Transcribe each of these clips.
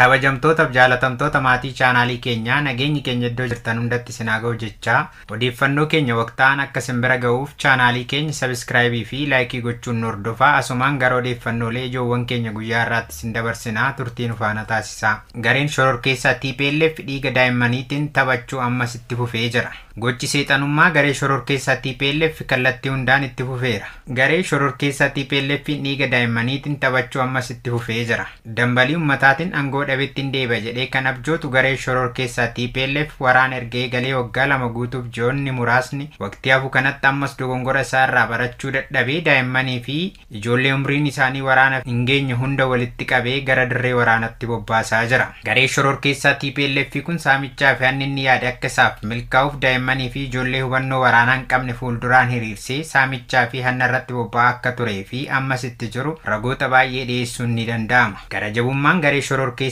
kabajamtootaf jaalatamtoota maatii chaanaalii keenyaa nageenyi keenya iddoo jirtan hundatti sinaa ga'u jechaa odeeffannoo keenya waqtaan akka simbira ga'uuf chaanaalii keenya sabiskiraayibii fi laayikii gochuun hordofaa asumaan gara odeeffannoolee ijoowwan keenya guyyaa irraatti sin dabarsinaa turtiin ufaana taasisa gareen shororkeessaa TPLF dhiiga daa'immaniitiin taphachuu ammas itti fufee jira gochi seexanummaa garee shororkeessaa TPLF kallattii hundaan itti fufeera garee shororkeessaa TPLF dhiiga daa'immaniitiin taphachuu ammas itti dhabeettiin deeba jedhee kan abjootu garee shoror keessaa TPLF waraan ergee galee waggaa lama guutuuf joonni muraasni waqtii hafuu kanatti ammas dogongora irraa barachuu dadhabee daa'immanii fi ijoollee umriin isaanii waraana hin geenye hunda walitti qabee gara dirree waraanatti bobbaasaa jira. Garee shoror keessaa TPLF kun saamichaa fi yaade akka isaaf milkaa'uuf daa'immanii fi ijoollee hubannoo waraanaa qabne fuulduraan hiriirsee saamichaa fi hanna irratti bobba'aa akka turee fi ammas itti jiru ragoota baay'ee dhiyeessuun ni danda'ama.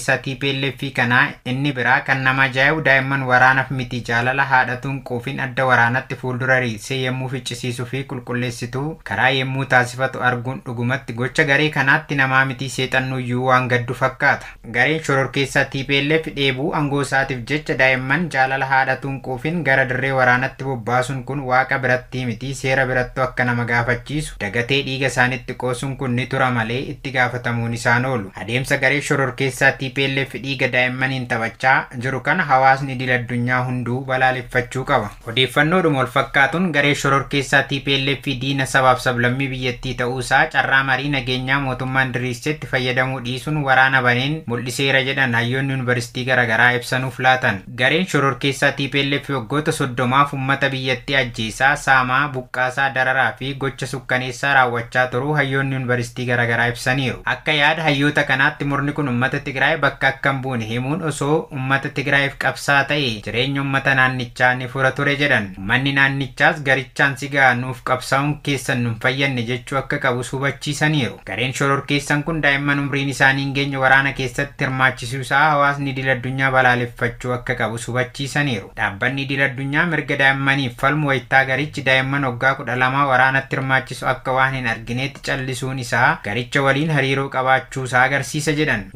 satii PLF kanaa inni biraa kan nama ajaa'ibu daa'imman waraanaaf miti jaalala haadhatuun quufin adda waraanatti fuuldura riisee yemmuu ficcisiisu fi qulqulleessitu karaa yemmuu taasifatu arguun dhugumatti gocha garee kanaatti namaa miti seexannuyyuu waan gaddu fakkaata. Gareen shororkeessaa TPLF dheebuu aangoo isaatiif jecha daa'imman jaalala haadhatuun quufin gara dirree waraanatti bobbaasuun kun waaqa biratti miti seera birattu akka nama gaafachiisu dagatee dhiiga isaanitti qoosuun kun ni tura malee itti gaafatamuun isaan oolu. TPLF dhiiga daa'immaniin taphachaa jiru kana hawaasni diladdunyaa hunduu balaaleffachuu qaba. Odeeffannoodhuma ol fakkaatuun garee shororkeessaa TPLF diina sabaaf sablammii biyyattii isaa carraa marii nageenyaa mootummaan diriirsetti fayyadamuu dhiisuun waraana baneen mul'iseera jedhan hayyoonni yuunivarsiitii garagaraa ibsanuuf laatan. Gareen shororkeessaa TPLF waggoota soddomaaf uummata biyyattii ajjeesaa, saamaa, buqqaasaa, dararaa fi gocha sukkaneessaa raawwachaa turuu hayyoonni yuunivarsiitii garagaraa ibsaniiru. Akka yaada hayyoota kanaatti murni kun uummata bakka akkam buune himuun osoo ummata Tigraayiif qabsaa ta'e jireenya ummata naannichaa ni fura ture jedhan. ummanni naannichaas garichaan sigaa nuuf qabsaa'uun keessan nu fayyanne jechuu akka qabus hubachiisaniiru. Gareen keessan kun daa'imman umriin isaanii hin geenya waraana keessatti hirmaachisuu isaa hawaasni idil addunyaa balaaleffachuu akka qabus hubachiisaniiru. Dhaabbanni idil addunyaa mirga daa'immaniif falmu wayittaa garichi daa'imman waggaa kudha lamaa waraanatti hirmaachisu akka waan hin argineetti callisuun isaa garicha waliin hariiroo qabaachuu isaa agarsiisa jedhan.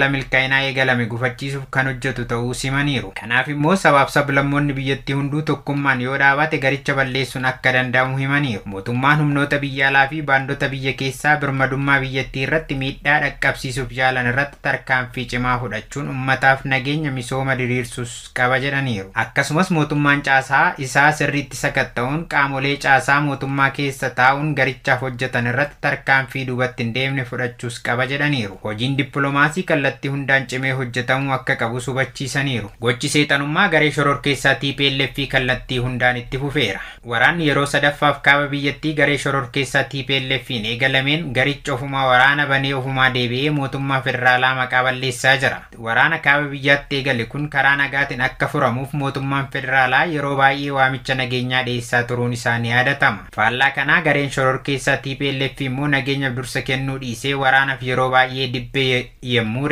haala milkaa'inaa'ee galame gufachiisuuf kan hojjetu ta'uu himaniiru Kanaaf immoo sabaaf sablammoonni biyyattii hunduu tokkummaan yoo dhaabate garicha balleessuun akka danda'amu himaniiru. Mootummaan humnoota biyya alaa fi baandota biyya keessaa birmadummaa biyyattii irratti miidhaa dhaqqabsiisuuf jaalan irratti tarkaanfii cimaa fudhachuun uummataaf nageenya misooma diriirsus qaba jedhaniiru. Akkasumas mootummaan caasaa isaa sirriitti sakatta'uun qaamolee caasaa mootummaa keessa taa'uun garichaaf hojjetan irratti tarkaanfii duubatti hin deemne fudhachuus qaba jedhaniiru. Hojiin dippiloomaasii kallattii irratti hundaan cimee hojjetamuu akka qabu subachiisaniiru. Gochi seexanummaa garee shororkeessaa PLF kallattii hundaan itti fufeera. Waraanni yeroo sadaffaaf kaaba biyyattii garee shororkeessaatii PLF'n eegalameen garicha ofumaa waraana banee ofumaa deebi'ee mootummaa federaalaa maqaa balleessaa jira. Waraana kaaba biyyaatti eegale kun karaa nagaatiin akka furamuuf mootummaan federaalaa yeroo baay'ee waamicha nageenyaa dhiyeessaa turuun isaanii yaadatama. Faallaa kanaa gareen shororkeessaa TPLF immoo nageenyaaf dursa kennuu waraanaaf yeroo baay'ee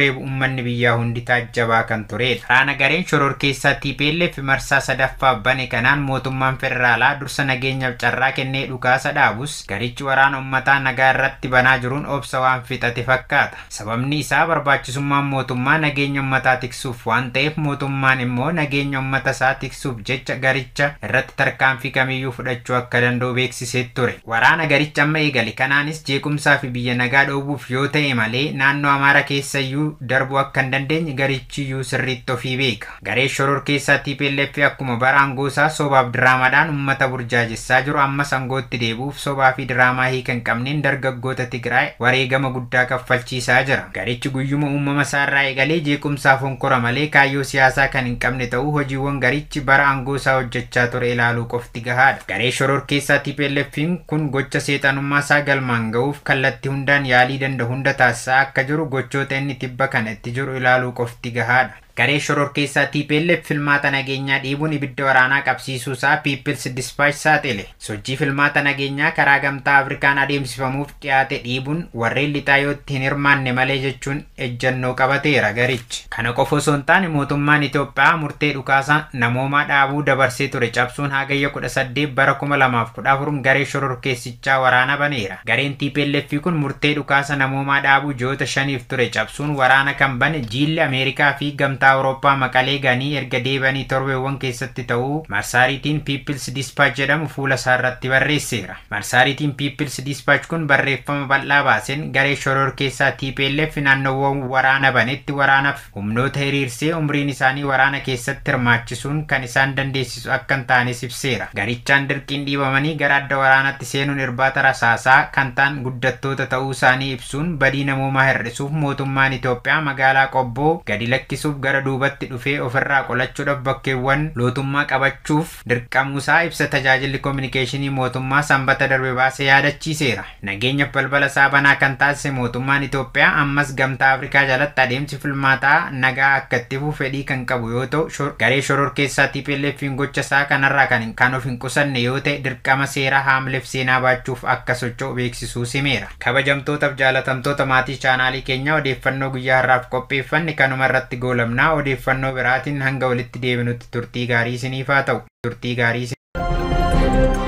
ummanni uummanni biyyaa hundi taajjabaa kan turedha. waraana gareen shoror keessaa TPLF marsaa sadaffaa bane kanaan mootummaan federaalaa dursa nageenyaaf carraa kennee dhukaasa dhaabus garichi waraana ummataa nagaa irratti banaa jiruun obsa waan fixate fakkaata. Sababni isaa barbaachisummaan mootummaa nageenya ummataa tiksuuf waan ta'eef mootummaan immoo nageenya uummata isaa tiksuuf jecha garicha irratti tarkaanfii kamiyyuu fudhachuu akka danda'u beeksisee ture. Waraana garicha amma eegale kanaanis jeekumsaa fi biyya nagaa dhoobuuf yoo ta'e malee naannoo Amaara keessayyuu darbuu akka hin dandeenye garichiyyuu sirritti ofii beeka. Garee shoror keessaa TPLF akkuma angoo isaa soobaaf diraamaadhaan uummata burjaajessaa jiru amma sangootti deebuuf sobaa fi diraamaa hin qabneen dargaggoota Tigraay gama guddaa kaffalchiisaa jira. Garichi guyyuma uumama irraa eegalee jeequmsaaf honkora malee kaayyoo siyaasaa kan hin qabne ta'uu hojiiwwan garichi bara isaa hojjechaa ture ilaaluu qofti gahaadha. Garee shoror keessaa TPLF kun gocha seexanummaa isaa galmaan ga'uuf kallatti hundaan yaalii danda hunda taasisaa akka jiru gochoota inni kan itti jiru ilaaluu qofti gahaadha. Garee shoror keessaa TPLF filmaata nageenyaa dhiibuun ibidda waraanaa isaa People's Dispatch saaxile. Sochii filmaata nageenyaa karaa gamtaa Afrikaan adeemsifamuuf dhiyaate dhiibuun warreen lixaa yootti hin hirmaanne malee jechuun ejjennoo qabateera garichi. Kana qofa osoo hin taane mootummaan Itoophiyaa murtee dhukaasa namoomaa dhaabuu dabarsee ture cabsuun hagayya 18 bara 2014 garee shoror keessichaa waraana baneera. Gareen TPLF kun murtee dhukaasa namoomaa dhaabuu ji'oota shaniif ture cabsuun waraana kan bane jiilli awurooppaa maqalee ganii erga Deebanii torbeewwan keessatti ta'uu marsaariitiin piipils dispaach jedhamu fuula isaarratti barreesseera. Marsaariitiin piipils dispaach kun barreeffama bal'aa baaseen garee shoror keessaa TPLF naannoowwan waraana banetti waraanaaf humnoota hiriirsee umriin isaanii waraana keessatti hirmaachisuun kan isaan dandeessisu akka hin taanes ibseera. Garichaan dirqiin dhiibamanii gara adda waraanaatti seenuun irbaata rasaasaa kan ta'an guddattoota ta'uu isaanii ibsuun badii namoomaa hir'isuuf mootummaan Itoophiyaa magaalaa Qobboo gadi lakkisuuf gara duubatti dhufee ofirraa qolachuudhaaf bakkeewwan lootummaa qabachuuf isaa ibsa tajaajilli koominikeeshinii mootummaa sanbata darbe baasee yaadachiiseera. Nageenya balbala isaa banaa kan taasise mootummaan Itoophiyaa ammas gamtaa Afrikaa jalatti adeemsi filmaataa nagaa akka ittifu fedhii kan qabu yoo ta'u garee shoror keessaa TPLF gocha isaa kanarraa kan of hin qusanne yoo ta'e dirqama seera haamleef seenaa baachuuf akka socho'u beeksisuu simeera. Kabajamtootaaf jaalatamtoota maatii chaanaalii keenyaa odeeffannoo guyyaa har'aaf qopheeffanne qannaa odeeffannoo biraatiin hanga walitti deebinutti turtii gaarii isiniifaa ta'u turtii gaarii